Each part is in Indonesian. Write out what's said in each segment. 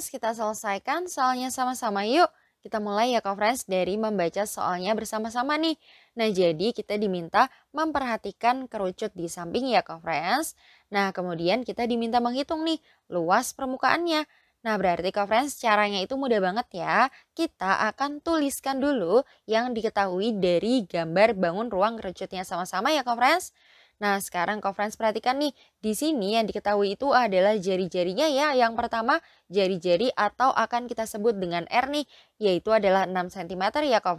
friends, kita selesaikan soalnya sama-sama yuk. Kita mulai ya Kak Friends dari membaca soalnya bersama-sama nih. Nah jadi kita diminta memperhatikan kerucut di samping ya Kak Friends. Nah kemudian kita diminta menghitung nih luas permukaannya. Nah berarti Kak Friends caranya itu mudah banget ya. Kita akan tuliskan dulu yang diketahui dari gambar bangun ruang kerucutnya sama-sama ya Kak Friends. Nah, sekarang kau perhatikan nih, di sini yang diketahui itu adalah jari-jarinya ya. Yang pertama, jari-jari atau akan kita sebut dengan R nih, yaitu adalah 6 cm ya kau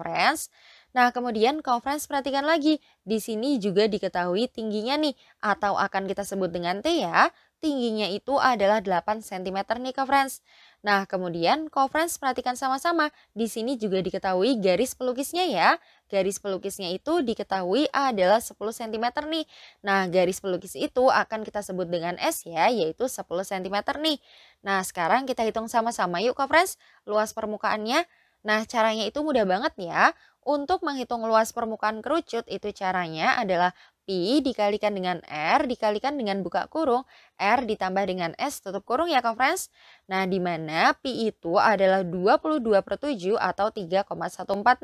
Nah, kemudian kau perhatikan lagi, di sini juga diketahui tingginya nih atau akan kita sebut dengan T ya, tingginya itu adalah 8 cm nih Kak Friends. Nah, kemudian Kak Friends perhatikan sama-sama, di sini juga diketahui garis pelukisnya ya. Garis pelukisnya itu diketahui adalah 10 cm nih. Nah, garis pelukis itu akan kita sebut dengan S ya, yaitu 10 cm nih. Nah, sekarang kita hitung sama-sama yuk Kak Friends, luas permukaannya. Nah, caranya itu mudah banget ya. Untuk menghitung luas permukaan kerucut itu caranya adalah pi dikalikan dengan r dikalikan dengan buka kurung r ditambah dengan s tutup kurung ya conference. Nah di mana pi itu adalah 22 per 7 atau 3,14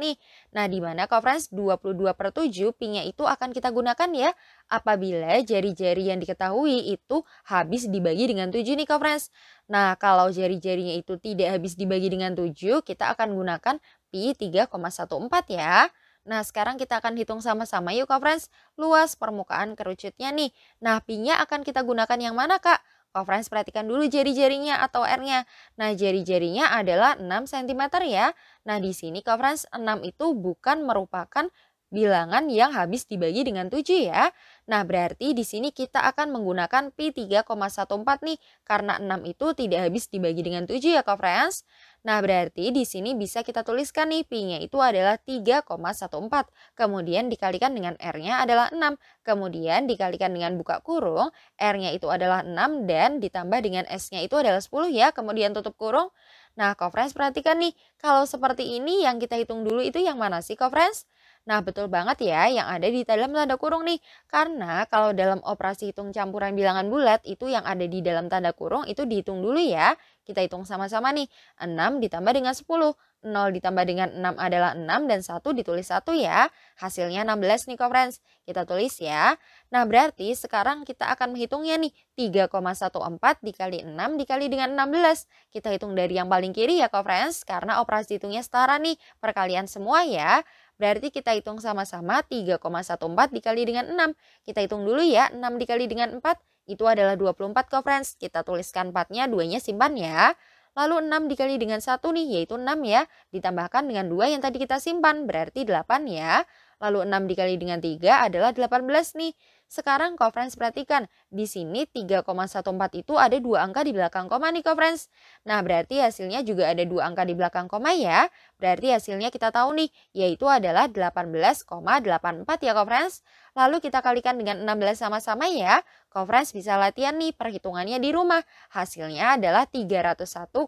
nih. Nah di mana conference friends 22 per 7 pi-nya itu akan kita gunakan ya apabila jari-jari yang diketahui itu habis dibagi dengan 7 nih conference. Nah kalau jari-jarinya itu tidak habis dibagi dengan 7 kita akan gunakan pi 3,14 ya. Nah, sekarang kita akan hitung sama-sama yuk Kak Friends Luas permukaan kerucutnya nih. Nah, pinya akan kita gunakan yang mana Kak? Kak Friends perhatikan dulu jari-jarinya atau R-nya. Nah, jari-jarinya adalah 6 cm ya. Nah, di sini Kak Friends 6 itu bukan merupakan bilangan yang habis dibagi dengan 7 ya. Nah, berarti di sini kita akan menggunakan P3,14 nih, karena 6 itu tidak habis dibagi dengan 7 ya, Kak Friends. Nah, berarti di sini bisa kita tuliskan nih, P-nya itu adalah 3,14. Kemudian dikalikan dengan R-nya adalah 6. Kemudian dikalikan dengan buka kurung, R-nya itu adalah 6 dan ditambah dengan S-nya itu adalah 10 ya, kemudian tutup kurung. Nah, Kak Friends perhatikan nih, kalau seperti ini yang kita hitung dulu itu yang mana sih, Kak Friends? Nah, betul banget ya yang ada di dalam tanda kurung nih. Karena kalau dalam operasi hitung campuran bilangan bulat itu yang ada di dalam tanda kurung itu dihitung dulu ya. Kita hitung sama-sama nih. 6 ditambah dengan 10. 0 ditambah dengan 6 adalah 6 dan 1 ditulis 1 ya. Hasilnya 16 nih friends. Kita tulis ya. Nah berarti sekarang kita akan menghitungnya nih. 3,14 dikali 6 dikali dengan 16. Kita hitung dari yang paling kiri ya friends. Karena operasi hitungnya setara nih. Perkalian semua ya. Berarti kita hitung sama-sama 3,14 dikali dengan 6. Kita hitung dulu ya, 6 dikali dengan 4 itu adalah 24 kok friends. Kita tuliskan 4-nya, 2-nya simpan ya. Lalu 6 dikali dengan 1 nih, yaitu 6 ya. Ditambahkan dengan 2 yang tadi kita simpan, berarti 8 ya. Lalu 6 dikali dengan 3 adalah 18 nih. Sekarang conference perhatikan, di sini 3,14 itu ada dua angka di belakang koma nih conference Nah berarti hasilnya juga ada dua angka di belakang koma ya. Berarti hasilnya kita tahu nih, yaitu adalah 18,84 ya conference Lalu kita kalikan dengan 16 sama-sama ya. conference bisa latihan nih perhitungannya di rumah. Hasilnya adalah 301,44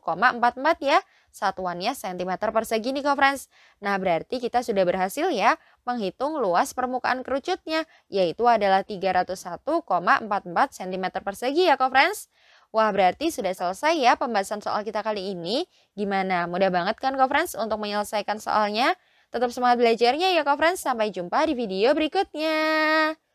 ya. Satuannya sentimeter persegi nih conference Nah berarti kita sudah berhasil ya menghitung luas permukaan kerucutnya, yaitu adalah 301,44 cm persegi ya, friends. Wah, berarti sudah selesai ya pembahasan soal kita kali ini. Gimana? Mudah banget kan, friends, untuk menyelesaikan soalnya? Tetap semangat belajarnya ya, friends. Sampai jumpa di video berikutnya.